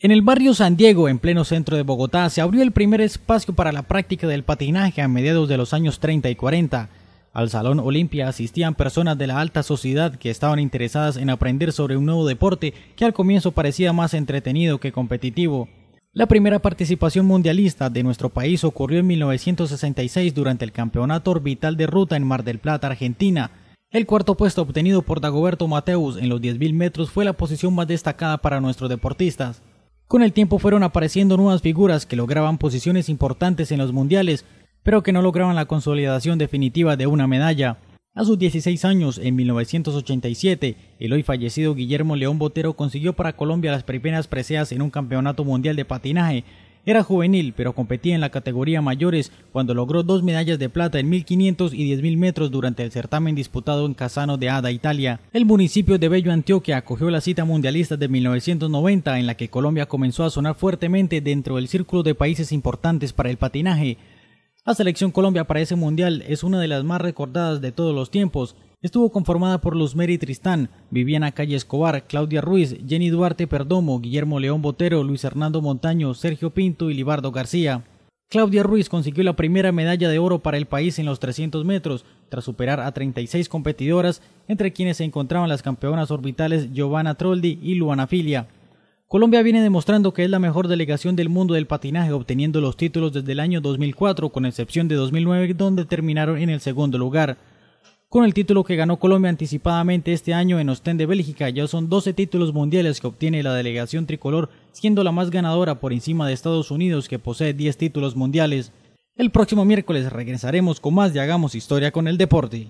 En el barrio San Diego, en pleno centro de Bogotá, se abrió el primer espacio para la práctica del patinaje a mediados de los años 30 y 40. Al Salón Olimpia asistían personas de la alta sociedad que estaban interesadas en aprender sobre un nuevo deporte que al comienzo parecía más entretenido que competitivo. La primera participación mundialista de nuestro país ocurrió en 1966 durante el Campeonato Orbital de Ruta en Mar del Plata, Argentina. El cuarto puesto obtenido por Dagoberto Mateus en los 10.000 metros fue la posición más destacada para nuestros deportistas. Con el tiempo fueron apareciendo nuevas figuras que lograban posiciones importantes en los mundiales, pero que no lograban la consolidación definitiva de una medalla. A sus 16 años, en 1987, el hoy fallecido Guillermo León Botero consiguió para Colombia las primeras preseas en un campeonato mundial de patinaje, era juvenil, pero competía en la categoría mayores cuando logró dos medallas de plata en 1500 y 10.000 metros durante el certamen disputado en Casano de Ada, Italia. El municipio de Bello, Antioquia, acogió la cita mundialista de 1990 en la que Colombia comenzó a sonar fuertemente dentro del círculo de países importantes para el patinaje. La selección Colombia para ese mundial es una de las más recordadas de todos los tiempos. Estuvo conformada por Luzmeri Tristán, Viviana Calle Escobar, Claudia Ruiz, Jenny Duarte Perdomo, Guillermo León Botero, Luis Hernando Montaño, Sergio Pinto y Libardo García. Claudia Ruiz consiguió la primera medalla de oro para el país en los 300 metros, tras superar a 36 competidoras, entre quienes se encontraban las campeonas orbitales Giovanna Troldi y Luana Filia. Colombia viene demostrando que es la mejor delegación del mundo del patinaje, obteniendo los títulos desde el año 2004, con excepción de 2009, donde terminaron en el segundo lugar. Con el título que ganó Colombia anticipadamente este año en Ostende, Bélgica, ya son 12 títulos mundiales que obtiene la delegación tricolor, siendo la más ganadora por encima de Estados Unidos, que posee 10 títulos mundiales. El próximo miércoles regresaremos con más de Hagamos Historia con el Deporte.